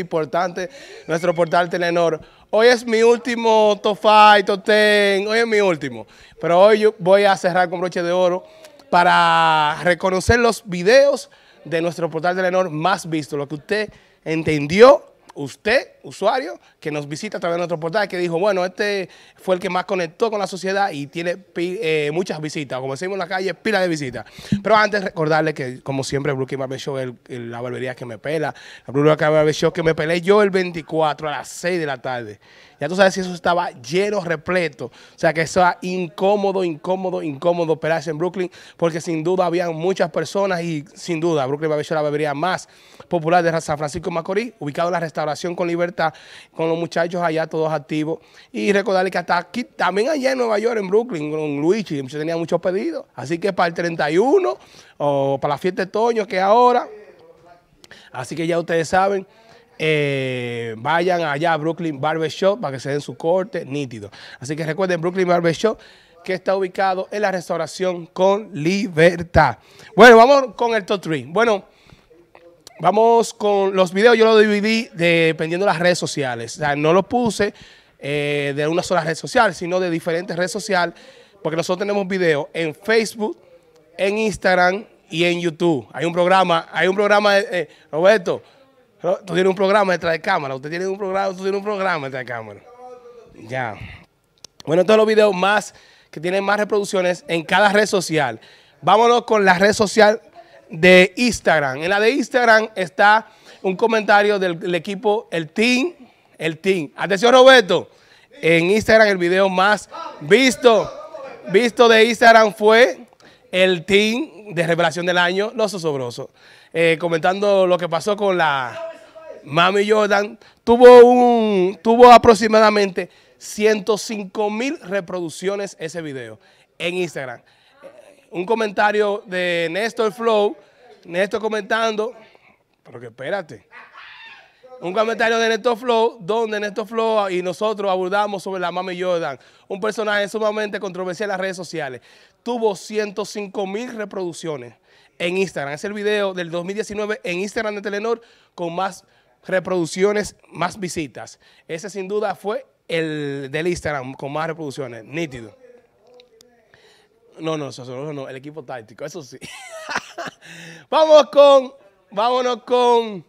importante, nuestro portal Telenor. Hoy es mi último top fight hoy es mi último. Pero hoy yo voy a cerrar con broche de oro para reconocer los videos de nuestro portal Telenor más visto. lo que usted entendió, usted usuario que nos visita a través de nuestro portal que dijo, bueno, este fue el que más conectó con la sociedad y tiene eh, muchas visitas, como decimos en la calle, pila de visitas. Pero antes recordarle que, como siempre, Brooklyn Barber Show es la barbería que me pela, la Brooklyn Barber Show que me pelé yo el 24 a las 6 de la tarde. Ya tú sabes si eso estaba lleno, repleto. O sea, que eso era incómodo, incómodo, incómodo operarse en Brooklyn, porque sin duda habían muchas personas y sin duda Brooklyn Barber Show la barbería más popular de San Francisco de Macorís, ubicado en la restauración con libertad está con los muchachos allá todos activos. Y recordarle que hasta aquí, también allá en Nueva York, en Brooklyn, con Luigi, yo tenía muchos pedidos. Así que para el 31 o para la fiesta de Toño, que ahora. Así que ya ustedes saben. Eh, vayan allá a Brooklyn Barbershop para que se den su corte nítido. Así que recuerden Brooklyn Barbershop que está ubicado en la restauración con libertad. Bueno, vamos con el top 3. Bueno, Vamos con los videos, yo los dividí dependiendo de las redes sociales. O sea, no los puse eh, de una sola red social, sino de diferentes redes sociales, porque nosotros tenemos videos en Facebook, en Instagram y en YouTube. Hay un programa, hay un programa, eh, eh, Roberto, tú tienes un programa detrás de cámara, usted tiene un programa, tú tienes un programa detrás de cámara. Ya. Bueno, todos los videos más que tienen más reproducciones en cada red social. Vámonos con la red social de Instagram. En la de Instagram está un comentario del, equipo El Team. El Team. Atención, Roberto. En Instagram el video más visto, visto de Instagram fue el Team de Revelación del Año, Los Osobrosos. Eh, comentando lo que pasó con la... Mami Jordan tuvo, un, tuvo aproximadamente 105 mil reproducciones ese video en Instagram un comentario de Néstor Flow, Néstor comentando, pero que espérate, un comentario de Néstor Flow, donde Néstor Flow y nosotros abordamos sobre la Mami Jordan, un personaje sumamente controversial en las redes sociales. Tuvo 105 mil reproducciones en Instagram. Es el video del 2019 en Instagram de Telenor con más reproducciones, más visitas. Ese sin duda fue el del Instagram con más reproducciones, nítido. No, no, eso, no, el equipo táctico, eso sí. Vamos con, vámonos con,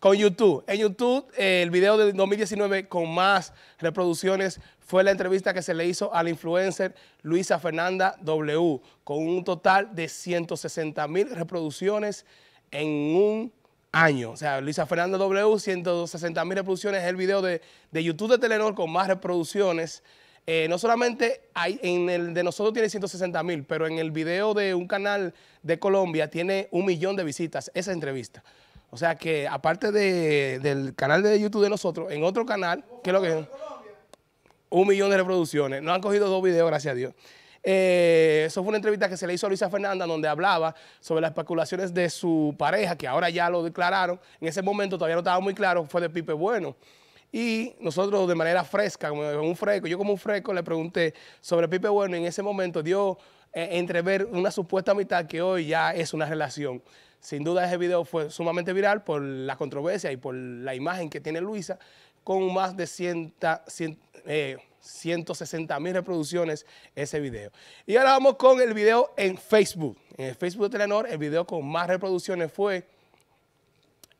con YouTube. En YouTube, eh, el video de 2019 con más reproducciones fue la entrevista que se le hizo al influencer Luisa Fernanda W, con un total de 160 mil reproducciones en un año. O sea, Luisa Fernanda W, 160 mil reproducciones, es el video de, de YouTube de Telenor con más reproducciones eh, no solamente hay, en el de nosotros tiene 160 mil, pero en el video de un canal de Colombia tiene un millón de visitas esa entrevista. O sea que aparte del canal de YouTube de nosotros, en otro canal, ¿qué es lo que es? Un millón de reproducciones. No han cogido dos videos, gracias a Dios. Eh, eso fue una entrevista que se le hizo a Luisa Fernanda donde hablaba sobre las especulaciones de su pareja, que ahora ya lo declararon. En ese momento todavía no estaba muy claro, fue de Pipe Bueno. Y nosotros de manera fresca, como un fresco, yo como un fresco le pregunté sobre Pipe Bueno y en ese momento dio eh, entrever una supuesta mitad que hoy ya es una relación. Sin duda ese video fue sumamente viral por la controversia y por la imagen que tiene Luisa con más de 100, 160 eh, mil reproducciones ese video. Y ahora vamos con el video en Facebook. En el Facebook de Telenor, el video con más reproducciones fue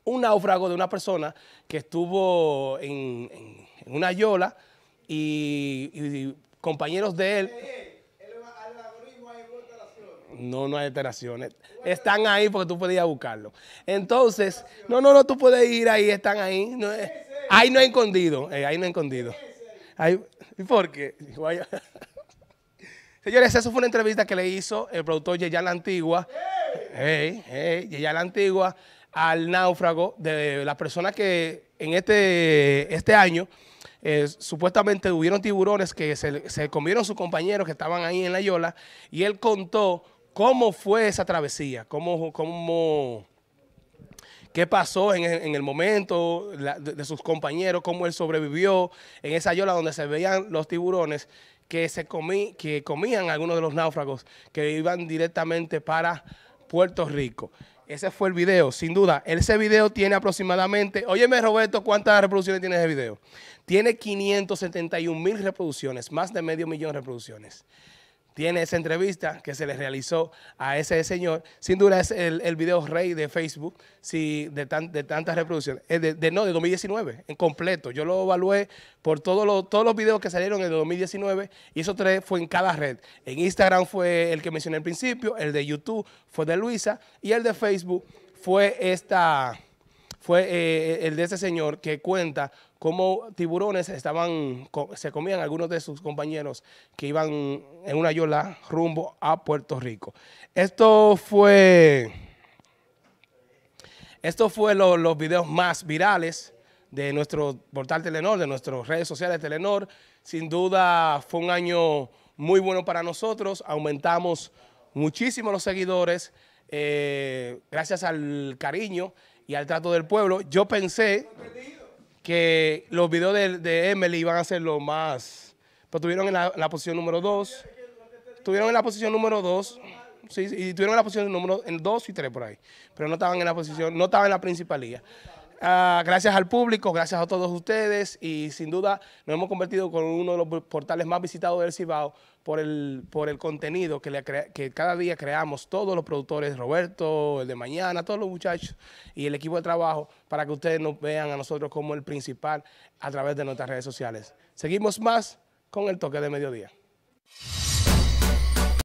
un náufrago de una persona que estuvo en, una yola y, compañeros de él... No, no hay alteraciones. Están ahí porque tú podías buscarlo. Entonces, no, no, no, tú puedes ir ahí, están ahí. Eh, ahí no he eh, escondido, ahí no he escondido. ¿Y ¿Por qué? Señores, eso fue una entrevista que le hizo el productor Yeyan La Antigua. Hey, hey, Yeyan La Antigua al náufrago de la persona que en este, este año eh, supuestamente hubieron tiburones que se, comieron sus compañeros que estaban ahí en la yola y él contó cómo fue esa travesía, cómo, cómo qué pasó en, el momento de, sus compañeros, cómo él sobrevivió en esa yola donde se veían los tiburones que, se comí, que comían algunos de los náufragos que iban directamente para Puerto Rico. Ese fue el video, sin duda. Ese video tiene aproximadamente, óyeme Roberto, ¿cuántas reproducciones tiene ese video? Tiene 571 mil reproducciones, más de medio millón de reproducciones tiene esa entrevista que se le realizó a ese señor. Sin duda es el, el video rey de Facebook si de, de tantas reproducciones. de, no, de 2019, en completo. Yo lo evalué por todos los videos que salieron en 2019 y esos tres fue en cada red. En Instagram fue el que mencioné al principio, el de YouTube fue de Luisa y el de Facebook fue esta fue eh, eh, el de ese señor que cuenta cómo tiburones estaban, se comían algunos de sus compañeros que iban en una yola rumbo a Puerto Rico. Esto fue, esto fue los videos más virales de nuestro portal Telenor, de nuestras redes sociales Telenor. Sin duda fue un año muy bueno para nosotros, aumentamos muchísimo los seguidores, eh, gracias al cariño y al trato del pueblo. Yo pensé que los videos de, Emily iban a ser lo más... Pero pues tuvieron en la, posición número dos Tuvieron en la posición número dos Sí, y tuvieron en la posición número en 2 y tres por ahí. Pero no estaban en la posición, no estaban en la principalía. Ah, gracias al público, gracias a todos ustedes y sin duda nos hemos convertido con uno de los portales más visitados del Cibao por el, por el contenido que cada día creamos todos los productores, Roberto, el de mañana, todos los muchachos y el equipo de trabajo para que ustedes nos vean a nosotros como el principal a través de nuestras redes sociales. Seguimos más con el toque de mediodía.